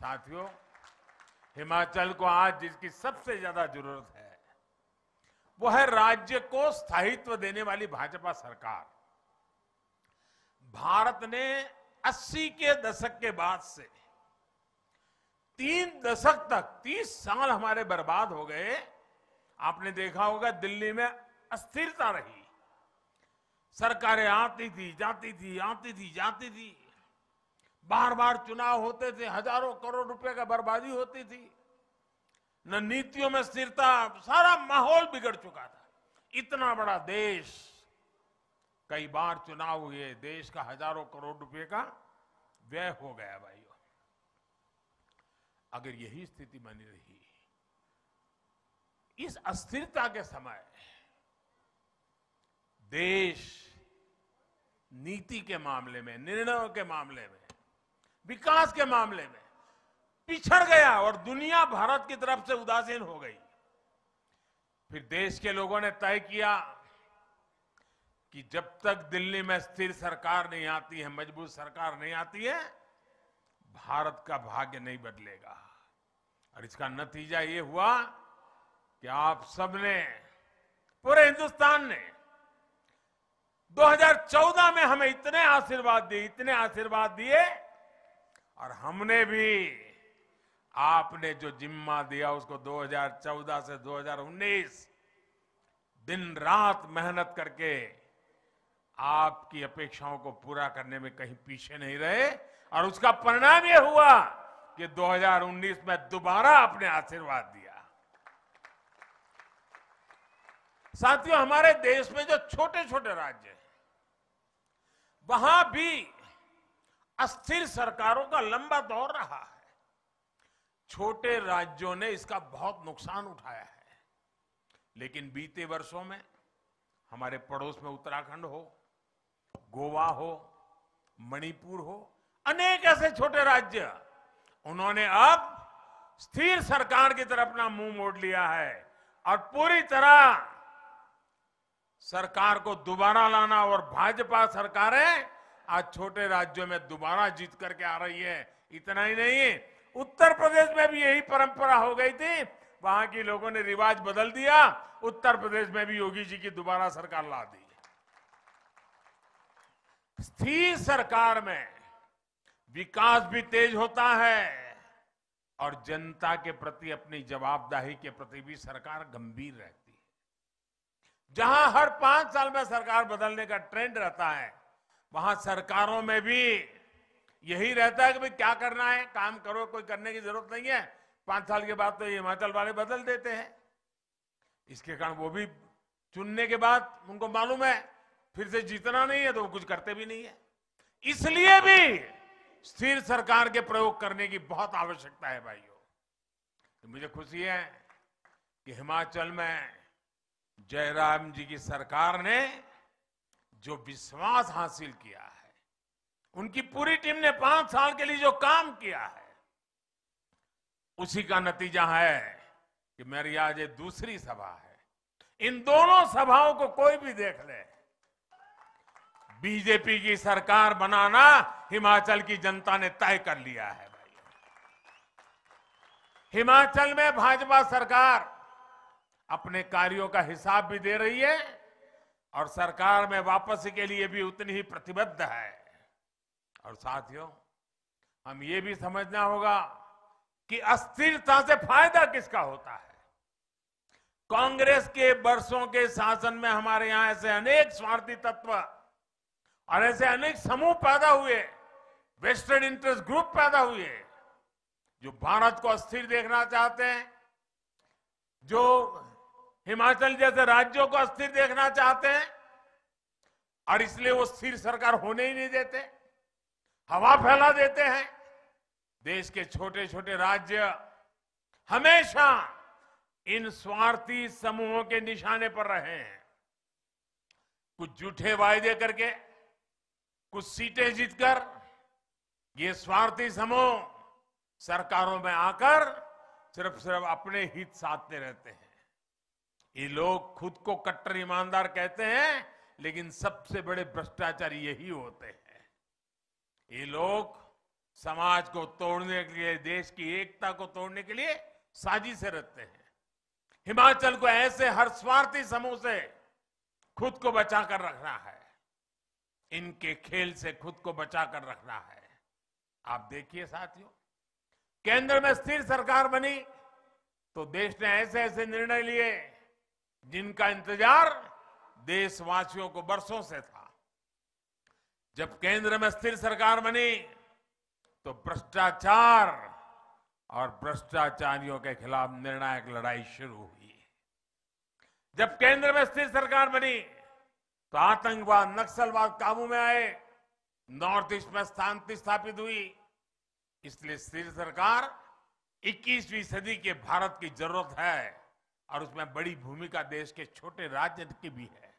साथियों हिमाचल को आज जिसकी सबसे ज्यादा जरूरत है वो है राज्य को स्थायित्व देने वाली भाजपा सरकार भारत ने 80 के दशक के बाद से तीन दशक तक 30 साल हमारे बर्बाद हो गए आपने देखा होगा दिल्ली में अस्थिरता रही सरकारें आती थी जाती थी आती थी जाती थी बार बार चुनाव होते थे हजारों करोड़ रुपए का बर्बादी होती थी न नीतियों में स्थिरता सारा माहौल बिगड़ चुका था इतना बड़ा देश कई बार चुनाव हुए देश का हजारों करोड़ रुपए का व्यय हो गया भाइयों अगर यही स्थिति बनी रही इस अस्थिरता के समय देश नीति के मामले में निर्णयों के मामले में विकास के मामले में पिछड़ गया और दुनिया भारत की तरफ से उदासीन हो गई फिर देश के लोगों ने तय किया कि जब तक दिल्ली में स्थिर सरकार नहीं आती है मजबूत सरकार नहीं आती है भारत का भाग्य नहीं बदलेगा और इसका नतीजा ये हुआ कि आप सबने पूरे हिंदुस्तान ने 2014 में हमें इतने आशीर्वाद दिए इतने आशीर्वाद दिए और हमने भी आपने जो जिम्मा दिया उसको 2014 से 2019 दिन रात मेहनत करके आपकी अपेक्षाओं को पूरा करने में कहीं पीछे नहीं रहे और उसका परिणाम यह हुआ कि 2019 में दोबारा आपने आशीर्वाद दिया साथियों हमारे देश में जो छोटे छोटे राज्य हैं वहां भी अस्थिर सरकारों का लंबा दौर रहा है छोटे राज्यों ने इसका बहुत नुकसान उठाया है लेकिन बीते वर्षों में हमारे पड़ोस में उत्तराखंड हो गोवा हो मणिपुर हो अनेक ऐसे छोटे राज्य उन्होंने अब स्थिर सरकार की तरफ अपना मुंह मोड़ लिया है और पूरी तरह सरकार को दोबारा लाना और भाजपा सरकारें आज छोटे राज्यों में दोबारा जीत करके आ रही है इतना ही नहीं उत्तर प्रदेश में भी यही परंपरा हो गई थी वहां की लोगों ने रिवाज बदल दिया उत्तर प्रदेश में भी योगी जी की दोबारा सरकार ला दी स्थिर सरकार में विकास भी तेज होता है और जनता के प्रति अपनी जवाबदाही के प्रति भी सरकार गंभीर रहती है जहां हर पांच साल में सरकार बदलने का ट्रेंड रहता है वहां सरकारों में भी यही रहता है कि भाई क्या करना है काम करो कोई करने की जरूरत नहीं है पांच साल के बाद तो ये हिमाचल वाले बदल देते हैं इसके कारण वो भी चुनने के बाद उनको मालूम है फिर से जीतना नहीं है तो वो कुछ करते भी नहीं है इसलिए भी स्थिर सरकार के प्रयोग करने की बहुत आवश्यकता है भाइयों तो मुझे खुशी है कि हिमाचल में जयराम जी की सरकार ने जो विश्वास हासिल किया है उनकी पूरी टीम ने पांच साल के लिए जो काम किया है उसी का नतीजा है कि मेरी आज ये दूसरी सभा है इन दोनों सभाओं को कोई भी देख ले बीजेपी की सरकार बनाना हिमाचल की जनता ने तय कर लिया है भाई हिमाचल में भाजपा सरकार अपने कार्यों का हिसाब भी दे रही है और सरकार में वापसी के लिए भी उतनी ही प्रतिबद्ध है और साथियों हम ये भी समझना होगा कि अस्थिरता से फायदा किसका होता है कांग्रेस के वर्षों के शासन में हमारे यहां ऐसे अनेक स्वार्थी तत्व और ऐसे अनेक समूह पैदा हुए वेस्टर्न इंटरेस्ट ग्रुप पैदा हुए जो भारत को अस्थिर देखना चाहते हैं जो हिमाचल जैसे राज्यों को अस्थिर देखना चाहते हैं और इसलिए वो स्थिर सरकार होने ही नहीं देते हवा फैला देते हैं देश के छोटे छोटे राज्य हमेशा इन स्वार्थी समूहों के निशाने पर रहे हैं कुछ झूठे वायदे करके कुछ सीटें जीतकर ये स्वार्थी समूह सरकारों में आकर सिर्फ सिर्फ अपने हित साधते रहते हैं ये लोग खुद को कट्टर ईमानदार कहते हैं लेकिन सबसे बड़े भ्रष्टाचारी यही होते हैं ये लोग समाज को तोड़ने के लिए देश की एकता को तोड़ने के लिए से रहते हैं हिमाचल को ऐसे हर स्वार्थी समूह से खुद को बचा कर रखना है इनके खेल से खुद को बचा कर रखना है आप देखिए साथियों केंद्र में स्थिर सरकार बनी तो देश ने ऐसे ऐसे निर्णय लिए जिनका इंतजार देशवासियों को बरसों से था जब केंद्र में स्थिर सरकार बनी तो भ्रष्टाचार और भ्रष्टाचारियों के खिलाफ निर्णायक लड़ाई शुरू हुई जब केंद्र में स्थिर सरकार बनी तो आतंकवाद नक्सलवाद काबू में आए नॉर्थ ईस्ट में शांति स्थापित हुई इसलिए स्थिर सरकार 21वीं सदी के भारत की जरूरत है और उसमें बड़ी भूमिका देश के छोटे राजनीति की भी है